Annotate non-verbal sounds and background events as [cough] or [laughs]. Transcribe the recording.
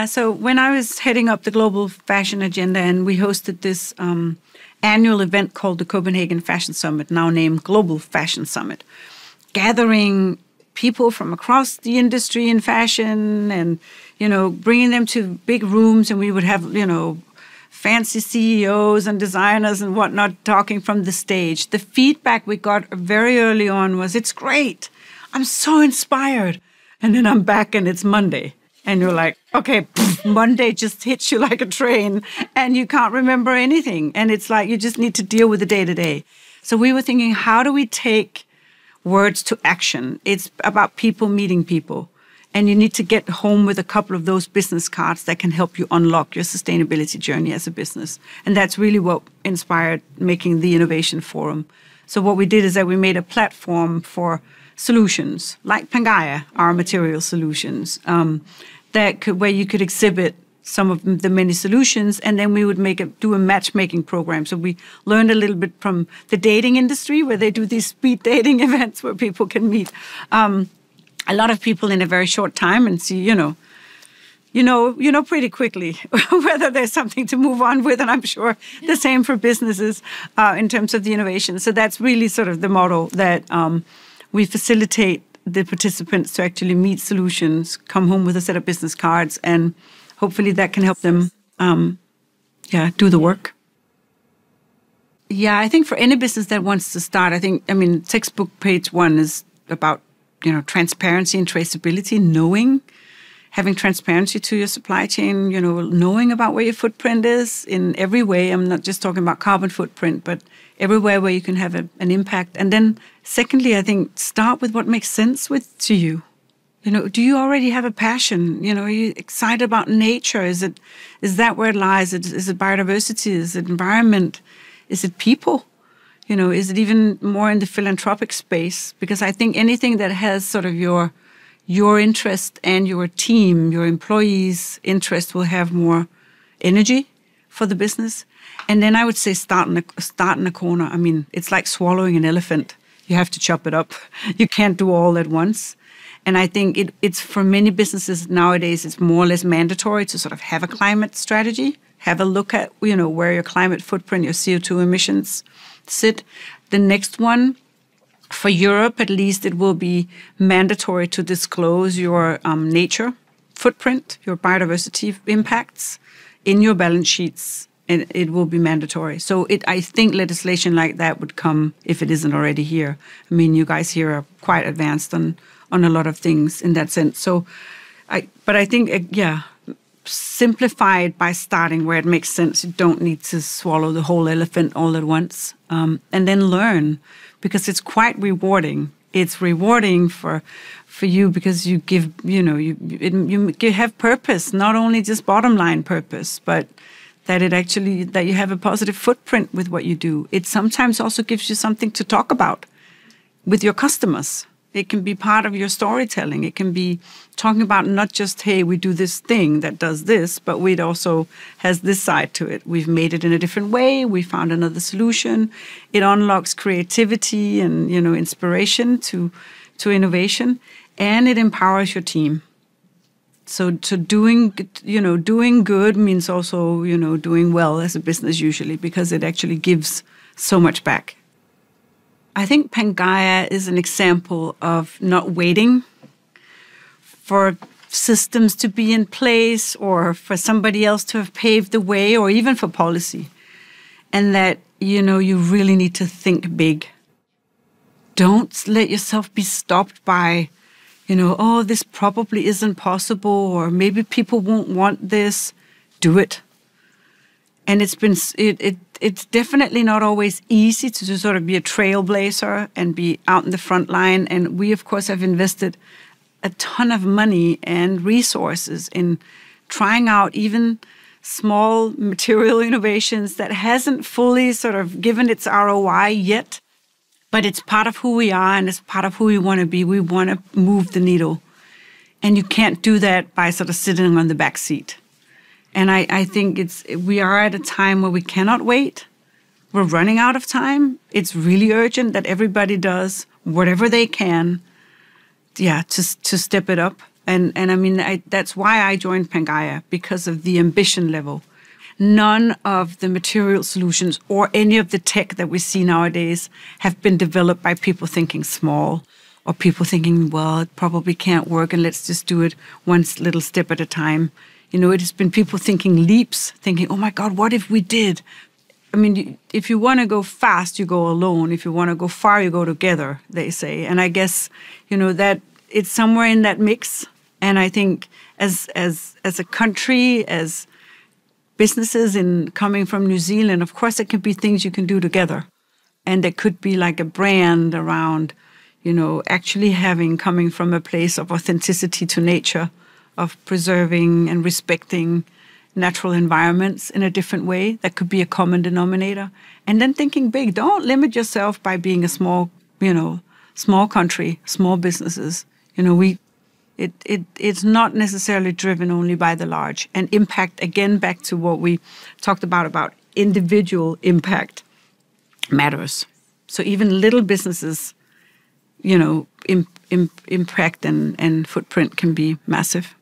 Yeah, so when I was heading up the global fashion agenda, and we hosted this um, annual event called the Copenhagen Fashion Summit, now named Global Fashion Summit, gathering people from across the industry in fashion and you know bringing them to big rooms and we would have you know fancy CEOs and designers and whatnot talking from the stage. The feedback we got very early on was, it's great. I'm so inspired. And then I'm back and it's Monday and you're like, okay, Monday [laughs] just hits you like a train and you can't remember anything. And it's like you just need to deal with the day to day. So we were thinking, how do we take words to action? It's about people meeting people. And you need to get home with a couple of those business cards that can help you unlock your sustainability journey as a business. And that's really what inspired making the Innovation Forum. So what we did is that we made a platform for solutions like Pangaya, our material solutions, um, that could where you could exhibit some of the many solutions, and then we would make a do a matchmaking program. So we learned a little bit from the dating industry where they do these speed [laughs] dating events where people can meet um, a lot of people in a very short time and see you know you know, you know pretty quickly [laughs] whether there's something to move on with, and I'm sure the same for businesses uh, in terms of the innovation. So that's really sort of the model that um, we facilitate the participants to actually meet solutions, come home with a set of business cards, and hopefully that can help them, um, yeah, do the work. Yeah, I think for any business that wants to start, I think I mean textbook page one is about you know transparency and traceability, knowing having transparency to your supply chain, you know, knowing about where your footprint is in every way. I'm not just talking about carbon footprint, but everywhere where you can have a, an impact. And then secondly, I think start with what makes sense with to you. You know, do you already have a passion? You know, are you excited about nature? Is it is that where it lies? Is it, is it biodiversity? Is it environment? Is it people? You know, is it even more in the philanthropic space? Because I think anything that has sort of your your interest and your team, your employees' interest will have more energy for the business. And then I would say start in a, start in a corner. I mean, it's like swallowing an elephant. You have to chop it up. [laughs] You can't do all at once. And I think it, it's for many businesses nowadays, it's more or less mandatory to sort of have a climate strategy, have a look at you know where your climate footprint, your CO2 emissions sit. The next one for Europe, at least, it will be mandatory to disclose your um, nature footprint, your biodiversity impacts in your balance sheets. And it will be mandatory. So it, I think legislation like that would come if it isn't already here. I mean, you guys here are quite advanced on on a lot of things in that sense. So, I but I think yeah, simplify it by starting where it makes sense. You don't need to swallow the whole elephant all at once, um, and then learn because it's quite rewarding. It's rewarding for for you because you give you know you it, you have purpose, not only just bottom line purpose, but that it actually that you have a positive footprint with what you do. It sometimes also gives you something to talk about with your customers it can be part of your storytelling. It can be talking about not just, hey, we do this thing that does this, but it also has this side to it. We've made it in a different way. We found another solution. It unlocks creativity and, you know, inspiration to, to innovation and it empowers your team. So, so doing, you know, doing good means also, you know, doing well as a business usually because it actually gives so much back. I think Pangaya is an example of not waiting for systems to be in place or for somebody else to have paved the way or even for policy. And that, you know, you really need to think big. Don't let yourself be stopped by, you know, oh, this probably isn't possible or maybe people won't want this. Do it and it's been it, it it's definitely not always easy to, sort of be a trailblazer and be out in the front line. And we, of course, have invested a ton of money and resources in trying out even small material [laughs] innovations that hasn't fully sort of given its ROI yet. But it's part of who we are and it's part of who we want to be. We want to move the needle. And you can't do that by sort of sitting on the back seat. And I, I think it's we are at a time where we cannot wait. We're running out of time. It's really urgent that everybody does whatever they can, yeah, to to step it up. And and I mean I, that's why I joined Pangaea because of the ambition level. None of the material solutions or any of the tech that we see nowadays have been developed by people thinking small or people thinking, well, it probably can't work and let's just do it one little step at a time you know, it has been people thinking leaps, thinking, oh my God, what if we did? I mean, if you want to go fast, you go alone. If you want to go far, you go together, they say. And I guess, you know, that it's somewhere in that mix. And I think as, as, as a country, as businesses in coming from New Zealand, of course, there can be things you can do together. And there could be like a brand around, you know, actually having coming from a place of authenticity to nature of preserving and respecting natural environments in a different way. That could be a common denominator. And then thinking big. Don't limit yourself by being a small, you know, small country, small businesses. You know, we it, it it's not necessarily driven only by the large. And impact again back to what we talked about about individual impact matters. So even little businesses, you know, imp, imp, impact and, and footprint can be massive.